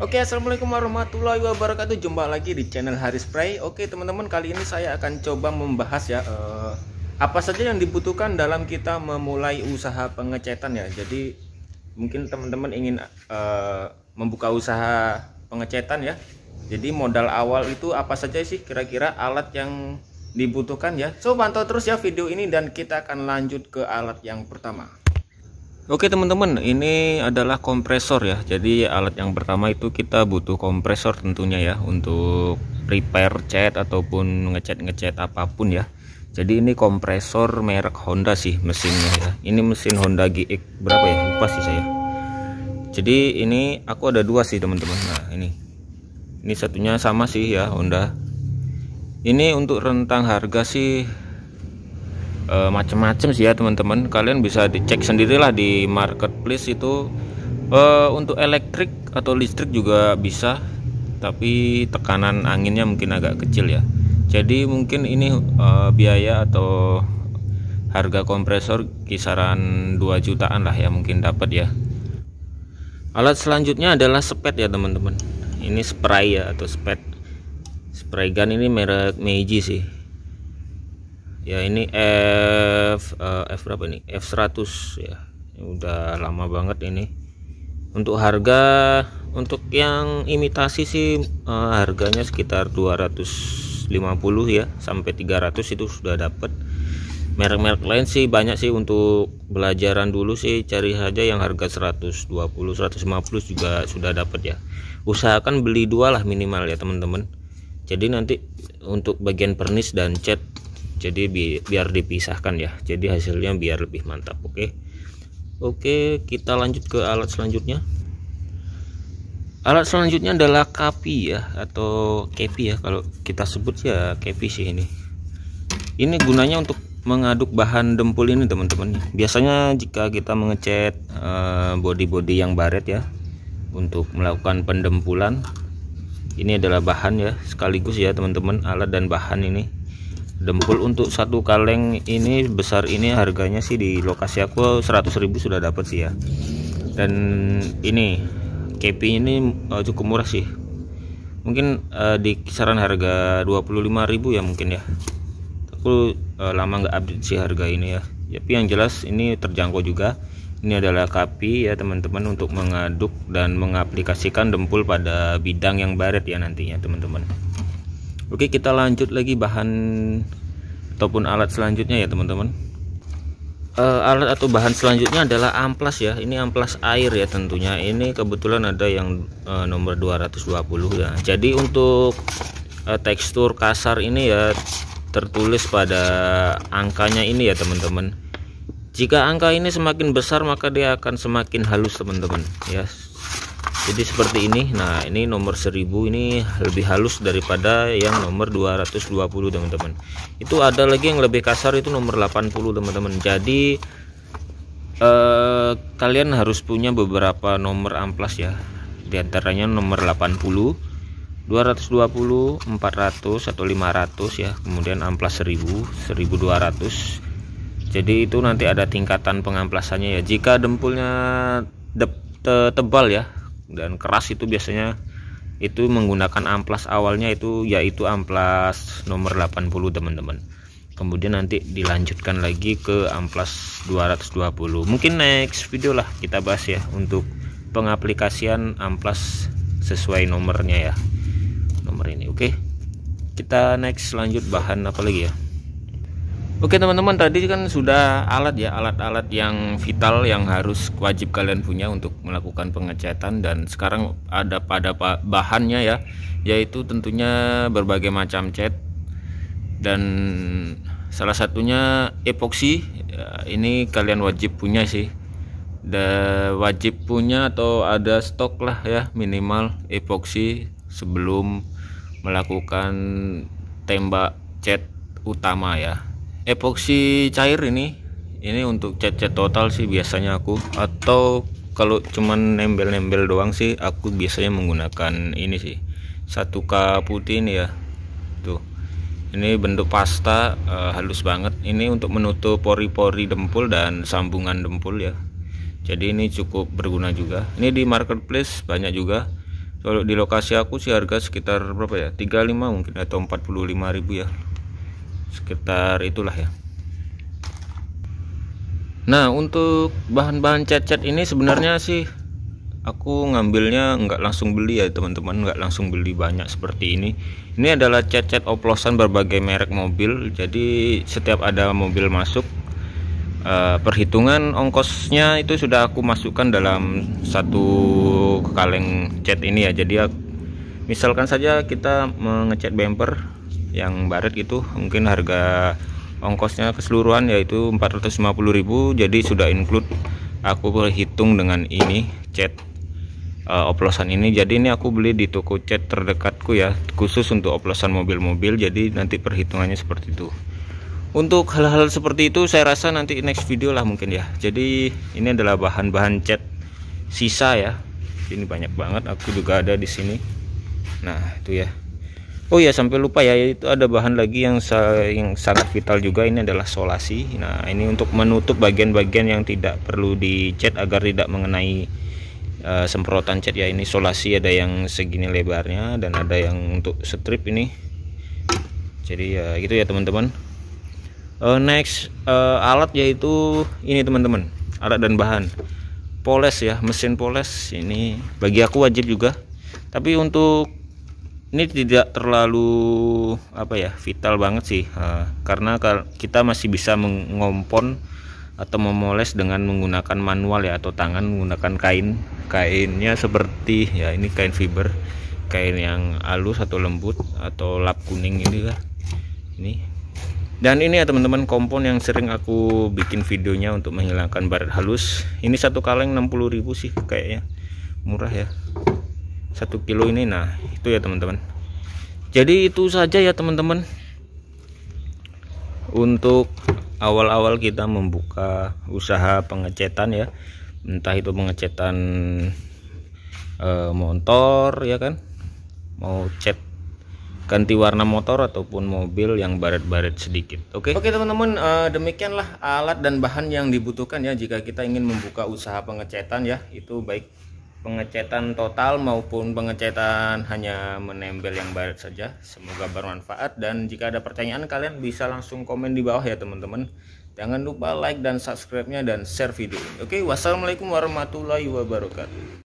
Oke, assalamualaikum warahmatullahi wabarakatuh. Jumpa lagi di channel Haris Spray. Oke, teman-teman, kali ini saya akan coba membahas ya uh, apa saja yang dibutuhkan dalam kita memulai usaha pengecetan ya. Jadi mungkin teman-teman ingin uh, membuka usaha pengecetan ya. Jadi modal awal itu apa saja sih kira-kira alat yang dibutuhkan ya. So pantau terus ya video ini dan kita akan lanjut ke alat yang pertama. Oke teman-teman, ini adalah kompresor ya. Jadi alat yang pertama itu kita butuh kompresor tentunya ya untuk repair cat ataupun ngecat-ngecat apapun ya. Jadi ini kompresor merek Honda sih mesinnya ya. Ini mesin Honda GX berapa ya? Lupa sih saya. Jadi ini aku ada dua sih teman-teman. Nah ini, ini satunya sama sih ya Honda. Ini untuk rentang harga sih e, eh, macam-macam sih ya teman-teman kalian bisa dicek sendirilah di marketplace itu e, untuk elektrik atau listrik juga bisa tapi tekanan anginnya mungkin agak kecil ya jadi mungkin ini e, biaya atau harga kompresor kisaran 2 jutaan lah ya mungkin dapat ya alat selanjutnya adalah spet ya teman-teman ini spray ya atau spet spray gun ini merek Meiji sih ya ini F uh, F berapa ini F100 ya udah lama banget ini untuk harga untuk yang imitasi sih uh, harganya sekitar 250 ya sampai 300 itu sudah dapat merek-merek lain sih banyak sih untuk belajaran dulu sih cari saja yang harga 120 150 juga sudah dapat ya usahakan beli dua lah minimal ya teman-teman jadi nanti untuk bagian pernis dan cat jadi bi biar dipisahkan ya jadi hasilnya biar lebih mantap oke okay? oke okay, kita lanjut ke alat selanjutnya alat selanjutnya adalah kapi ya atau kepi ya kalau kita sebut ya kepi sih ini ini gunanya untuk mengaduk bahan dempul ini teman-teman biasanya jika kita mengecat eh, body-body yang baret ya untuk melakukan pendempulan ini adalah bahan ya sekaligus ya teman-teman alat dan bahan ini dempul untuk satu kaleng ini besar ini harganya sih di lokasi aku 100.000 sudah dapat sih ya dan ini kepi ini eh, cukup murah sih mungkin uh, di kisaran harga 25.000 ya mungkin ya aku uh, lama nggak update sih harga ini ya tapi yang jelas ini terjangkau juga ini adalah kapi ya teman-teman untuk mengaduk dan mengaplikasikan dempul pada bidang yang baret ya nantinya teman-teman Oke kita lanjut lagi bahan ataupun alat selanjutnya ya teman-teman uh, alat atau bahan selanjutnya adalah amplas ya ini amplas air ya tentunya ini kebetulan ada yang uh, nomor 220 ya jadi untuk uh, tekstur kasar ini ya tertulis pada angkanya ini ya teman-teman jika angka ini semakin besar maka dia akan semakin halus teman-teman ya jadi seperti ini nah ini nomor 1000 ini lebih halus daripada yang nomor 220 teman-teman itu ada lagi yang lebih kasar itu nomor 80 teman-teman jadi eh, kalian harus punya beberapa nomor amplas ya diantaranya nomor 80 220, 400 atau 500 ya. Kemudian amplas 1000, 1200. Jadi itu nanti ada tingkatan pengamplasannya ya. Jika dempulnya de te tebal ya, dan keras itu biasanya itu menggunakan amplas awalnya itu yaitu amplas nomor 80 teman-teman kemudian nanti dilanjutkan lagi ke amplas 220 mungkin next video lah kita bahas ya untuk pengaplikasian amplas sesuai nomornya ya nomor ini oke okay. kita next lanjut bahan apa lagi ya Oke teman-teman tadi kan sudah alat ya alat-alat yang vital yang harus wajib kalian punya untuk melakukan pengecatan dan sekarang ada pada bahannya ya yaitu tentunya berbagai macam cat dan salah satunya epoksi ya, ini kalian wajib punya sih The wajib punya atau ada stok lah ya minimal epoksi sebelum melakukan tembak cat utama ya Epoxy cair ini ini untuk cat-cat total sih biasanya aku atau kalau cuman nembel-nembel doang sih aku biasanya menggunakan ini sih Satu k putih ini ya tuh ini bentuk pasta uh, halus banget ini untuk menutup pori-pori dempul dan sambungan dempul ya jadi ini cukup berguna juga ini di marketplace banyak juga kalau di lokasi aku sih harga sekitar berapa ya 35 mungkin atau 45 ribu ya sekitar itulah ya nah untuk bahan-bahan cat-cat ini sebenarnya sih aku ngambilnya nggak langsung beli ya teman-teman nggak langsung beli banyak seperti ini ini adalah cat-cat oplosan berbagai merek mobil jadi setiap ada mobil masuk eh, perhitungan ongkosnya itu sudah aku masukkan dalam satu kaleng cat ini ya jadi aku misalkan saja kita mengecat bumper yang baret gitu mungkin harga ongkosnya keseluruhan yaitu 450.000 jadi sudah include aku berhitung dengan ini cat uh, eh, oplosan ini jadi ini aku beli di toko cat terdekatku ya khusus untuk oplosan mobil-mobil jadi nanti perhitungannya seperti itu untuk hal-hal seperti itu saya rasa nanti next video lah mungkin ya jadi ini adalah bahan-bahan cat sisa ya ini banyak banget aku juga ada di sini nah itu ya Oh ya sampai lupa ya itu ada bahan lagi yang, sa yang sangat vital juga ini adalah solasi. Nah ini untuk menutup bagian-bagian yang tidak perlu dicat agar tidak mengenai uh, semprotan cat ya ini solasi ada yang segini lebarnya dan ada yang untuk strip ini. Jadi ya gitu ya teman-teman. Uh, next uh, alat yaitu ini teman-teman alat dan bahan poles ya mesin poles ini bagi aku wajib juga. Tapi untuk ini tidak terlalu apa ya vital banget sih uh, karena kita masih bisa mengompon atau memoles dengan menggunakan manual ya atau tangan menggunakan kain kainnya seperti ya ini kain fiber kain yang halus atau lembut atau lap kuning ini lah ini dan ini ya teman-teman kompon yang sering aku bikin videonya untuk menghilangkan barat halus ini satu kaleng 60.000 sih kayaknya murah ya satu kilo ini nah itu ya teman-teman jadi itu saja ya teman-teman untuk awal-awal kita membuka usaha pengecetan ya entah itu pengecetan e, motor ya kan mau cat ganti warna motor ataupun mobil yang baret-baret sedikit. Oke. Okay? Oke teman-teman, e, demikianlah alat dan bahan yang dibutuhkan ya jika kita ingin membuka usaha pengecetan ya. Itu baik pengecetan total maupun pengecetan hanya menempel yang baik saja semoga bermanfaat dan jika ada pertanyaan kalian bisa langsung komen di bawah ya teman-teman jangan lupa like dan subscribe nya dan share video oke wassalamualaikum warahmatullahi wabarakatuh